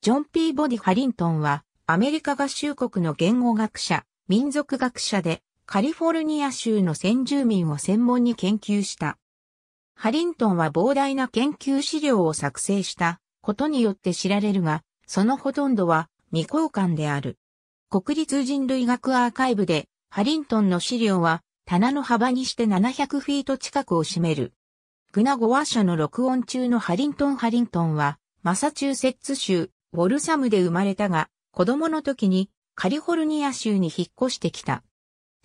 ジョン・ P・ ボディ・ハリントンは、アメリカ合衆国の言語学者、民族学者で、カリフォルニア州の先住民を専門に研究した。ハリントンは膨大な研究資料を作成したことによって知られるが、そのほとんどは未公開である。国立人類学アーカイブで、ハリントンの資料は棚の幅にして700フィート近くを占める。グナゴワ社の録音中のハリントン・ハリントンは、マサチューセッツ州ウォルサムで生まれたが、子供の時にカリフォルニア州に引っ越してきた。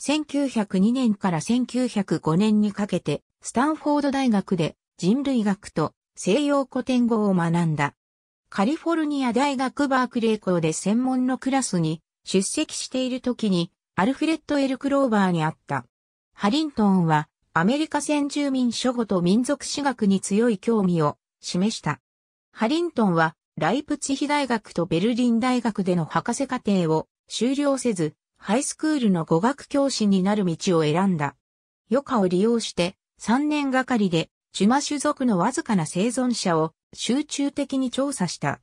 1902年から1905年にかけて、スタンフォード大学で人類学と西洋古典語を学んだ。カリフォルニア大学バークレー校で専門のクラスに出席している時に、アルフレッド・エル・クローバーにあった。ハリントンは、アメリカ先住民諸語と民族史学に強い興味を示した。ハリントンは、ライプツヒ大学とベルリン大学での博士課程を修了せず、ハイスクールの語学教師になる道を選んだ。余暇を利用して3年がかりでチュマ種族のわずかな生存者を集中的に調査した。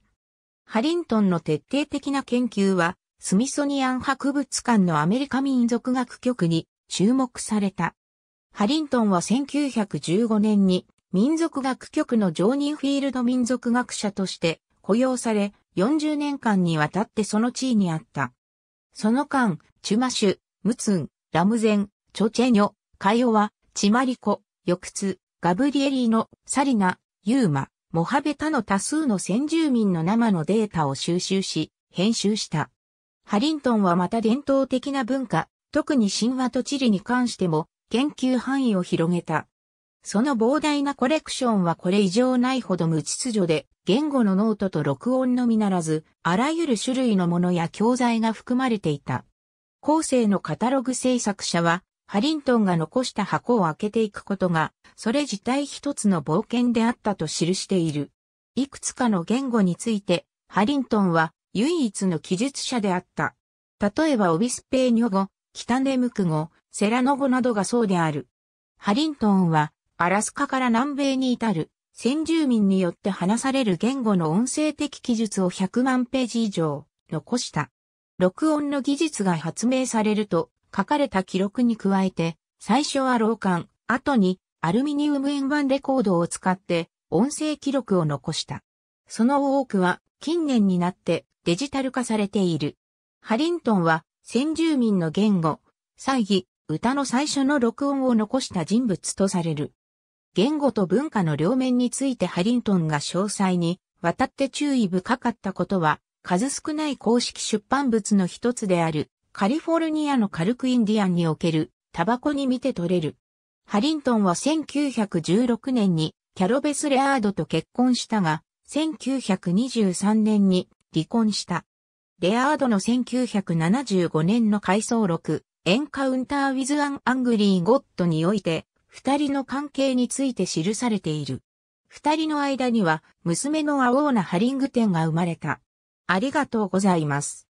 ハリントンの徹底的な研究はスミソニアン博物館のアメリカ民族学局に注目された。ハリントンは1915年に民族学局の常任フィールド民族学者として雇用され、40年間にわたってその地位にあった。その間、チュマシュ、ムツン、ラムゼン、チョチェニョ、カヨワ、チマリコ、ヨクツ、ガブリエリーノ、サリナ、ユーマ、モハベタの多数の先住民の生のデータを収集し、編集した。ハリントンはまた伝統的な文化、特に神話と地理に関しても研究範囲を広げた。その膨大なコレクションはこれ以上ないほど無秩序で、言語のノートと録音のみならず、あらゆる種類のものや教材が含まれていた。後世のカタログ制作者は、ハリントンが残した箱を開けていくことが、それ自体一つの冒険であったと記している。いくつかの言語について、ハリントンは唯一の記述者であった。例えばオビスペーニョ語、北ネムク語、セラノ語などがそうである。ハリントンはアラスカから南米に至る先住民によって話される言語の音声的記述を100万ページ以上残した。録音の技術が発明されると書かれた記録に加えて、最初は老館、後にアルミニウム円盤レコードを使って音声記録を残した。その多くは近年になってデジタル化されている。ハリントンは先住民の言語、祭儀、歌の最初の録音を残した人物とされる。言語と文化の両面についてハリントンが詳細に渡って注意深かったことは、数少ない公式出版物の一つである、カリフォルニアのカルクインディアンにおける、タバコに見て取れる。ハリントンは1916年にキャロベス・レアードと結婚したが、1923年に離婚した。レアードの1975年の回想録、エンカウンター・ウィズ・アン・アングリー・ゴッドにおいて、二人の関係について記されている。二人の間には娘のアオーナ・ハリングテンが生まれた。ありがとうございます。